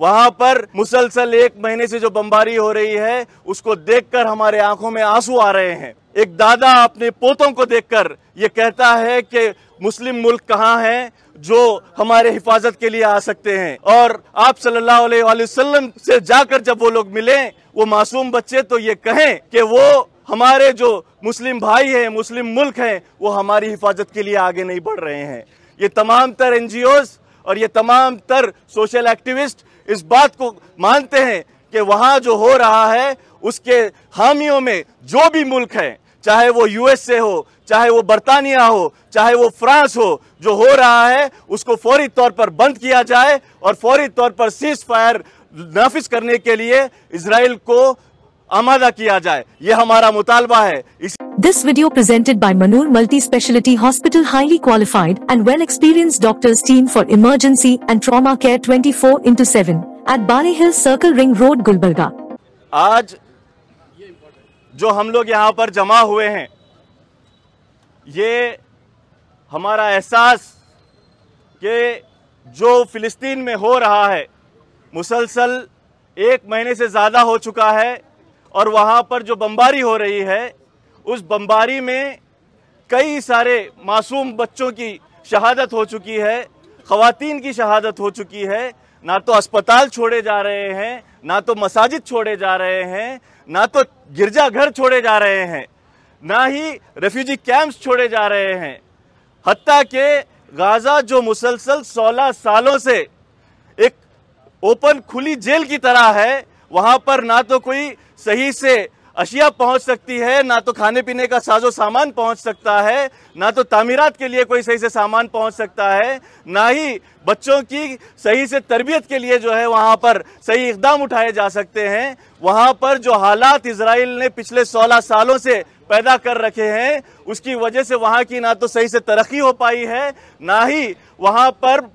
वहां पर मुसलसल एक महीने से जो बमबारी हो रही है उसको देखकर हमारे आंखों में आंसू आ रहे हैं एक दादा अपने पोतों को देखकर ये कहता है कि मुस्लिम मुल्क कहाँ है जो हमारे हिफाजत के लिए आ सकते हैं और आप सल्लल्लाहु अलैहि वसल्लम से जाकर जब वो लोग मिले वो मासूम बच्चे तो ये कहें कि वो हमारे जो मुस्लिम भाई हैं मुस्लिम मुल्क हैं वो हमारी हिफाजत के लिए आगे नहीं बढ़ रहे हैं ये तमाम तर एन और ये तमाम तर सोशल एक्टिविस्ट इस बात को मानते हैं कि वहाँ जो हो रहा है उसके हामियों में जो भी मुल्क है चाहे वो यूएसए हो चाहे वो बरतानिया हो चाहे वो फ्रांस हो जो हो रहा है उसको फौरी तौर पर बंद किया जाए और फौरी तौर पर सीज फायर नाफिज करने के लिए इसराइल को आमादा किया जाए ये हमारा मुतालबा है इसी This video presented by Manur Multi-Speciality Hospital highly qualified and well-experienced doctors team for emergency and trauma care 24 into 7 at Bali Hill Circle Ring Road Gulbarga. आज जो हम लोग यहाँ पर जमा हुए हैं ये हमारा एहसास कि जो फिलिस्तीन में हो रहा है मुसलसल एक महीने से ज़्यादा हो चुका है और वहाँ पर जो बमबारी हो रही है उस बमबारी में कई सारे मासूम बच्चों की शहादत हो चुकी है ख़वातीन की शहादत हो चुकी है ना तो अस्पताल छोड़े जा रहे हैं ना तो मसाजिद छोड़े जा रहे हैं ना तो गिरजाघर छोड़े जा रहे हैं ना ही रेफ्यूजी कैंप्स छोड़े जा रहे हैं हती के गाज़ा जो मुसलसल 16 सालों से एक ओपन खुली जेल की तरह है वहाँ पर ना तो कोई सही से अशिया पहुंच सकती है ना तो खाने पीने का साजो सामान पहुंच सकता है ना तो तामीरात के लिए कोई सही से सामान पहुंच सकता है ना ही बच्चों की सही से तरबियत के लिए जो है वहाँ पर सही इकदाम उठाए जा सकते हैं वहाँ पर जो हालात इसराइल ने पिछले 16 सालों से पैदा कर रखे हैं उसकी वजह से वहाँ की ना तो सही से तरक्की हो पाई है ना ही वहाँ पर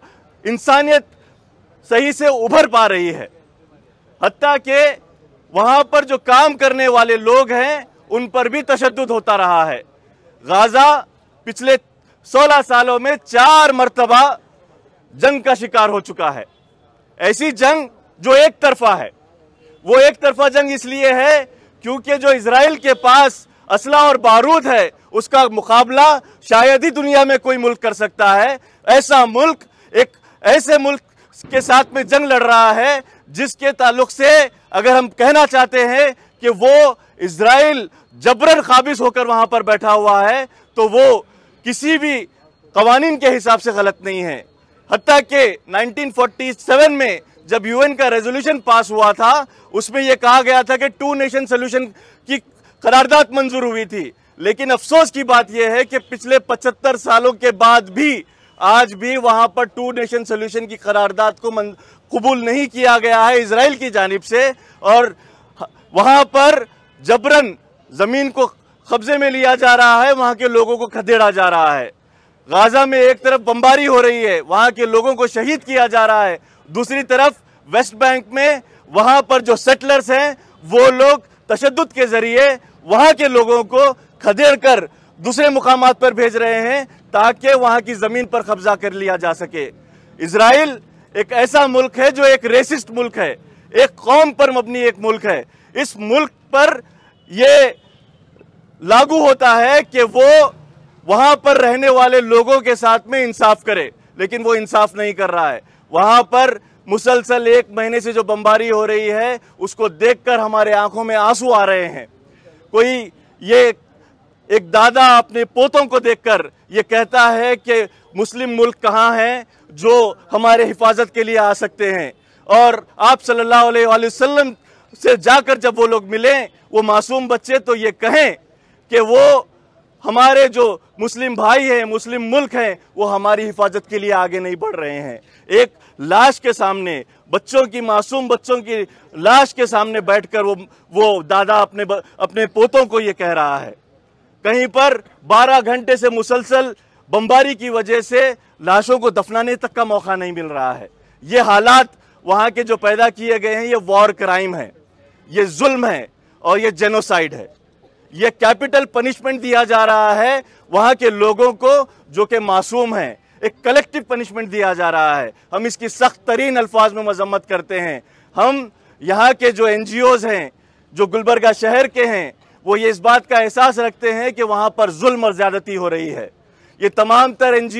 इंसानियत सही से उभर पा रही है हती के वहाँ पर जो काम करने वाले लोग हैं उन पर भी तशद होता रहा है गाजा पिछले 16 सालों में चार मरतबा जंग का शिकार हो चुका है ऐसी जंग जो एक तरफा है वो एक तरफा जंग इसलिए है क्योंकि जो इसराइल के पास असला और बारूद है उसका मुकाबला शायद ही दुनिया में कोई मुल्क कर सकता है ऐसा मुल्क एक ऐसे मुल्क के साथ में जंग लड़ रहा है जिसके ताल्लुक से अगर हम कहना चाहते हैं कि वो इसराइल जबरन काबिज होकर वहां पर बैठा हुआ है तो वो किसी भी कवानीन के हिसाब से गलत नहीं है हती कि 1947 में जब यूएन का रेजोल्यूशन पास हुआ था उसमें यह कहा गया था कि टू नेशन सोल्यूशन की करारदात मंजूर हुई थी लेकिन अफसोस की बात यह है कि पिछले 75 सालों के बाद भी आज भी वहां पर टू नेशन सोल्यूशन की करारदात को कबूल नहीं किया गया है इसराइल की जानब से और वहाँ पर जबरन ज़मीन को कब्ज़े में लिया जा रहा है वहाँ के लोगों को खदेड़ा जा रहा है गाज़ा में एक तरफ बमबारी हो रही है वहाँ के लोगों को शहीद किया जा रहा है दूसरी तरफ वेस्ट बैंक में वहाँ पर जो सेटलर्स हैं वो लोग तशद के ज़रिए वहाँ के लोगों को खदेड़ कर दूसरे मुकाम पर भेज रहे हैं ताकि वहाँ की ज़मीन पर कब्ज़ा कर लिया जा सके इसराइल एक ऐसा मुल्क है जो एक रेसिस्ट मुल्क है एक कौम पर मबनी एक मुल्क है इस मुल्क पर ये लागू होता है कि वो वहाँ पर रहने वाले लोगों के साथ में इंसाफ करे लेकिन वो इंसाफ नहीं कर रहा है वहाँ पर मुसलसल एक महीने से जो बमबारी हो रही है उसको देखकर हमारे आंखों में आंसू आ रहे हैं कोई ये एक दादा अपने पोतों को देखकर ये कहता है कि मुस्लिम मुल्क कहाँ हैं जो हमारे हिफाजत के लिए आ सकते हैं और आप सल्लल्लाहु अलैहि वसल्लम से जाकर जब वो लोग मिलें वो मासूम बच्चे तो ये कहें कि वो हमारे जो मुस्लिम भाई हैं मुस्लिम मुल्क हैं वो हमारी हिफाजत के लिए आगे नहीं बढ़ रहे हैं एक लाश के सामने बच्चों की मासूम बच्चों की लाश के सामने बैठकर वो वो दादा अपने अपने पोतों को ये कह रहा है कहीं पर 12 घंटे से मुसलसल बमबारी की वजह से लाशों को दफनाने तक का मौका नहीं मिल रहा है ये हालात वहाँ के जो पैदा किए गए हैं ये वॉर क्राइम है ये जुल्म है और ये जेनोसाइड है ये कैपिटल पनिशमेंट दिया जा रहा है वहाँ के लोगों को जो कि मासूम हैं एक कलेक्टिव पनिशमेंट दिया जा रहा है हम इसकी सख्त तरीन अल्फाज में मजम्मत करते हैं हम यहाँ के जो एन हैं जो गुलबर्गा शहर के हैं वो ये इस बात का एहसास रखते हैं कि वहाँ पर जुल्म और ज़्यादती हो रही है ये तमाम तर एन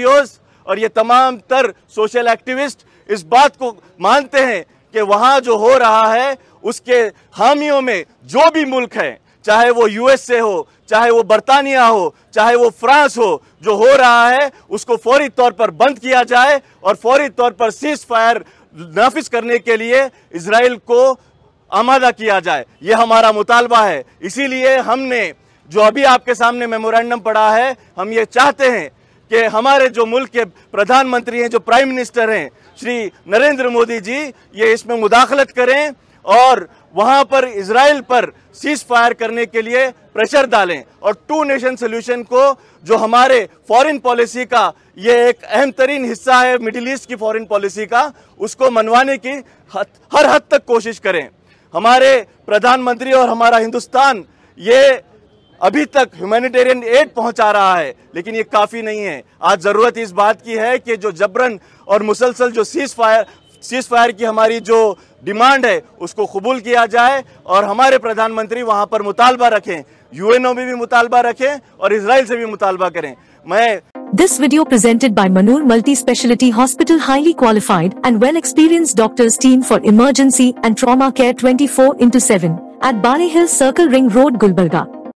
और ये तमाम तर सोशल एक्टिविस्ट इस बात को मानते हैं कि वहाँ जो हो रहा है उसके हामियों में जो भी मुल्क हैं चाहे वो यूएसए हो चाहे वो बरतानिया हो चाहे वो फ्रांस हो जो हो रहा है उसको फौरी तौर पर बंद किया जाए और फौरी तौर पर सीज फायर नाफिज करने के लिए इसराइल को आमादा किया जाए ये हमारा मुतालबा है इसीलिए हमने जो अभी आपके सामने मेमोरेंडम पड़ा है हम ये चाहते हैं कि हमारे जो मुल्क के प्रधानमंत्री हैं जो प्राइम मिनिस्टर हैं श्री नरेंद्र मोदी जी ये इसमें मुदाखलत करें और वहां पर इसराइल पर सीज फायर करने के लिए प्रेशर डालें और टू नेशन सोल्यूशन को जो हमारे फॉरेन पॉलिसी का ये एक अहम तरीन हिस्सा है मिडिल ईस्ट की फॉरेन पॉलिसी का उसको मनवाने की हर हद तक कोशिश करें हमारे प्रधानमंत्री और हमारा हिंदुस्तान ये अभी तक ह्यूमैनिटेरियन एड पहुंचा रहा है लेकिन ये काफ़ी नहीं है आज ज़रूरत इस बात की है कि जो जबरन और मुसलसल जो सीज फायर सीज फायर की हमारी जो डिमांड है उसको कबूल किया जाए और हमारे प्रधानमंत्री वहाँ पर मुतालबा रखें यूएनओ में भी मुतालबा रखें और इसराइल से भी मुतालबा करें मैं This video presented by Manur Multi-Speciality Hospital highly qualified and well-experienced doctors team for emergency and trauma care 24 into 7 at Bali Hill Circle Ring Road Gulbarga.